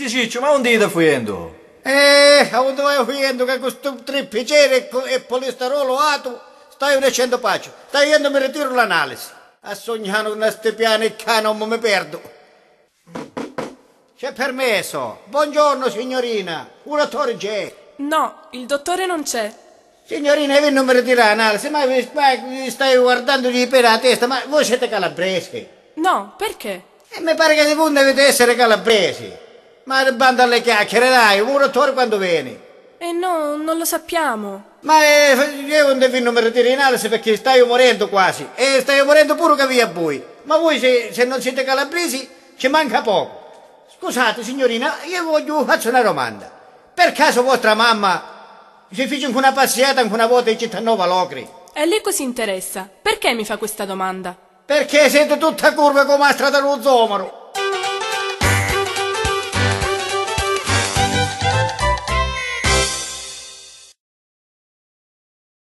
Sì, Ciccio, ma onde dite fuendo? Eh, a onde vai fuendo che questo tre e polistarolo ato stai facendo pace. Stai io mi ritiro l'analisi. A sognano una stepiana e cano mi perdo. C'è permesso. Buongiorno, signorina. Un attore c'è. No, il dottore non c'è. Signorina, io non mi ritiro l'analisi, ma mi stai guardando di per la testa, ma voi siete calabresi. No, perché? E eh, mi pare che voi dovete essere calabresi. Ma bando alle chiacchiere, dai, un rottore quando vieni? Eh no, non lo sappiamo. Ma eh, io non devo non mi ritirare perché stai morendo quasi. E stai morendo pure che via voi. Ma voi se, se non siete calabresi ci manca poco. Scusate signorina, io voglio faccio una domanda. Per caso vostra mamma si fece anche una passeggiata anche una volta in Cittanova Locri? E lei cosa interessa? Perché mi fa questa domanda? Perché siete tutta curva come la strada dello zomaro.